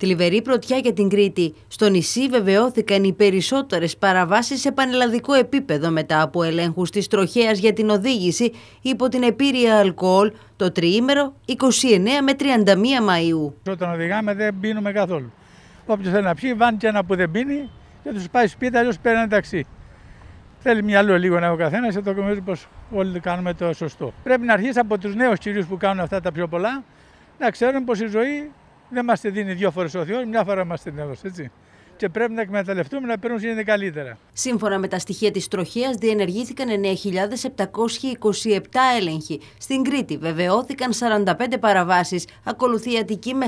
Τη λιβερή πρωτιά για την Κρήτη. Στο νησί βεβαιώθηκαν οι περισσότερες παραβάσεις σε πανελλαδικό επίπεδο μετά από ελέγχους της τροχέας για την οδήγηση υπό την επίρρρεια αλκοόλ το τριήμερο 29 με 31 Μαου. Όταν οδηγάμε δεν πίνουμε καθόλου. Όποιος θέλει να πιει, βάνει και ένα που δεν πίνει και τους πάει σπίτι, αλλιώς παίρνει ταξί. Θέλει μυαλό λίγο να ο καθένα και το νομίζω πως όλοι κάνουμε το σωστό. Πρέπει να αρχίσει από τους νέους κυρίους που κάνουν αυτά τα πιο πολλά να ξέρουν πως η ζωή δεν μας τη δίνει δύο φορές ο Θεός, μια φορά μας την έδωσε. Έτσι και πρέπει να εκμεταλλευτούμε να παίρνουν γίνεται καλύτερα. Σύμφωνα με τα στοιχεία της Τροχίας, διενεργήθηκαν 9.727 έλεγχοι. Στην Κρήτη βεβαιώθηκαν 45 παραβάσεις, ακολουθεί η Αττική με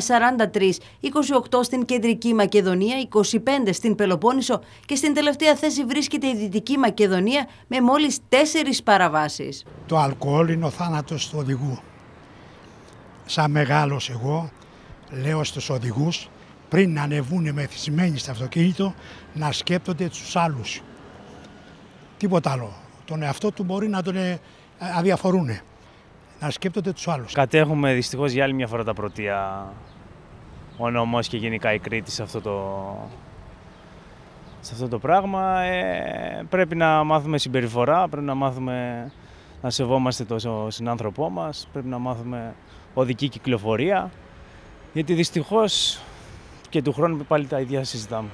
43, 28 στην Κεντρική Μακεδονία, 25 στην Πελοπόννησο και στην τελευταία θέση βρίσκεται η Δυτική Μακεδονία με μόλις 4 παραβάσεις. Το αλκοόλ είναι ο θάνατος του οδηγού. Σαν μεγάλος εγώ, λέω στους οδηγούς πριν να ανεβούν μεθυσμένοι στο αυτοκίνητο να σκέπτονται τους άλλους. Τίποτα άλλο. Τον εαυτό του μπορεί να τον ε, αδιαφορούν. Να σκέπτονται τους άλλους. Κατέχουμε δυστυχώς για άλλη μια φορά τα πρωτεία ο νόμος και γενικά η Κρήτη σε αυτό το, σε αυτό το πράγμα. Ε, πρέπει να μάθουμε συμπεριφορά, πρέπει να μάθουμε να σεβόμαστε τον συνάνθρωπό μας, πρέπει να μάθουμε οδική κυκλοφορία γιατί δυστυχώς και του χρόνου πάλι τα ίδια συζητάμε.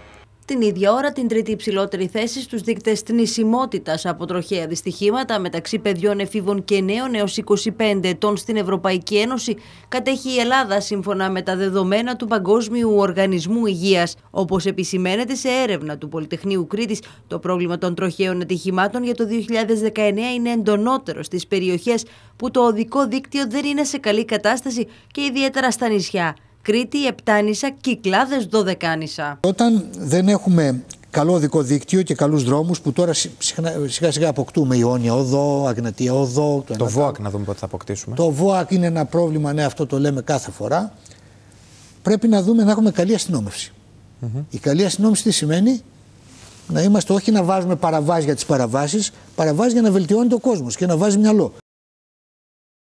Την ίδια ώρα την τρίτη υψηλότερη θέση στους δείκτες θνησιμότητας από τροχαία δυστυχήματα μεταξύ παιδιών εφήβων και νέων έως 25 ετών στην Ευρωπαϊκή Ένωση κατέχει η Ελλάδα σύμφωνα με τα δεδομένα του Παγκόσμιου Οργανισμού Υγείας, όπως επισημαίνεται σε έρευνα του Πολυτεχνείου Κρήτης, το πρόβλημα των τροχαίων ατυχημάτων για το 2019 είναι εντονότερο στις περιοχές που το οδικό δίκτυο δεν είναι σε καλή κατάσταση και ιδιαίτερα στα νησιά. Κρήτη, Επτάνησα, Κυκλάδες, Δωδεκάνησα. Όταν δεν έχουμε καλό οδικό δίκτυο και καλούς δρόμους που τώρα σιγά σιγά, αποκτούμε Ιόνια οδό, Αγνατία οδό. Το, το ΒΟΑΚ να δούμε πότε θα αποκτήσουμε. Το ΒΟΑΚ είναι ένα πρόβλημα, ναι αυτό το λέμε κάθε φορά. Πρέπει να δούμε να έχουμε καλή αστυνόμευση. Η καλή αστυνόμευση τι σημαίνει να είμαστε όχι να βάζουμε παραβάσεις για τις παραβάσεις, παραβάσεις για να βελτιώνει ο κόσμος και να βάζει μυαλό.